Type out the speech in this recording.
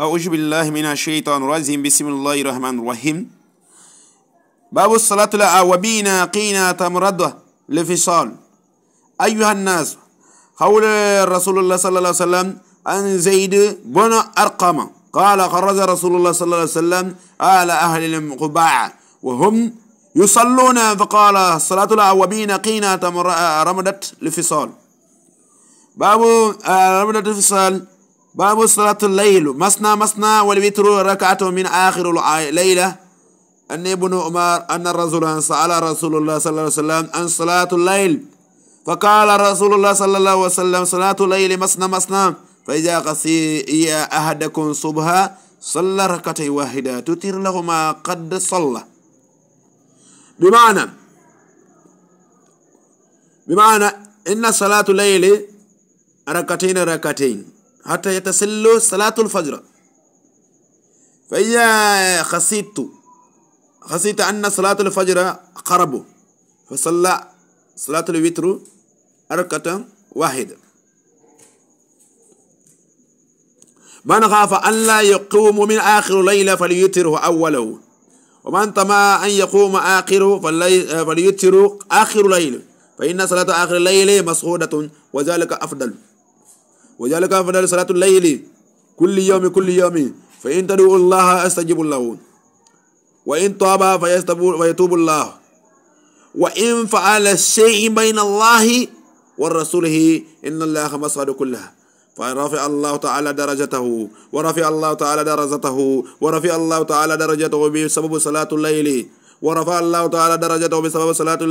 أعوذ بالله من الشيطان الرجيم بسم الله الرحمن الرحيم باب الصلاة الأعوابين قينا تمرد لفصال أيها الناس قول رسول الله صلى الله عليه وسلم أن زيد بن أرقم قال خرج رسول الله صلى الله عليه وسلم على أهل القباع وهم يصلون فقال صلاة الأعوابين قينا تمرد لفصال باب آه، رمدت لفصال باب صلاة الليل مسنا مسنا والوتر ركعة من آخر الليلة أن ابن عمر أن الرسول سأل رسول الله صلى الله عليه وسلم عن صلاة الليل فقال رسول الله صلى الله عليه وسلم صلاة الليل مسنا مسنا فإذا قصي أحدكم صبها صلى ركعتين واحدة تتر له ما قد صلى بمعنى بمعنى إن صلاة الليل ركعتين ركعتين حتى يتسل صلاة الفجر فإذا خسيت خسيت أن صلاة الفجر قرب فصلى صلاة الوتر أركة واحدة من خاف أن لا يقوم من آخر ليلة فليتره أوله ومن طمع أن يقوم آخره فليتر آخر ليلة فإن صلاة آخر الليل مسعودة وذلك أفضل وجعل كان فنال صلاة الليل كل يوم كل يوم فإن تدعو الله أستجب له وإن طاب فيتوب الله وإن فعل الشيء بين الله ورسوله إن الله مصعد كلها فرفع الله تعالى درجته ورفع الله تعالى درجته ورفع الله تعالى درجته بسبب صلاة الليل ورفع الله تعالى درجته بسبب صلاة الليل